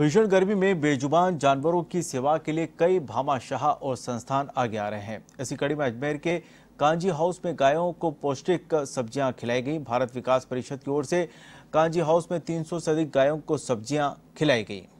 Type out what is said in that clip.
भीषण गर्मी में बेजुबान जानवरों की सेवा के लिए कई भामाशाह और संस्थान आगे आ रहे हैं इसी कड़ी में अजमेर के कांजी हाउस में गायों को पौष्टिक सब्जियां खिलाई गई भारत विकास परिषद की ओर से कांजी हाउस में 300 से अधिक गायों को सब्जियां खिलाई गई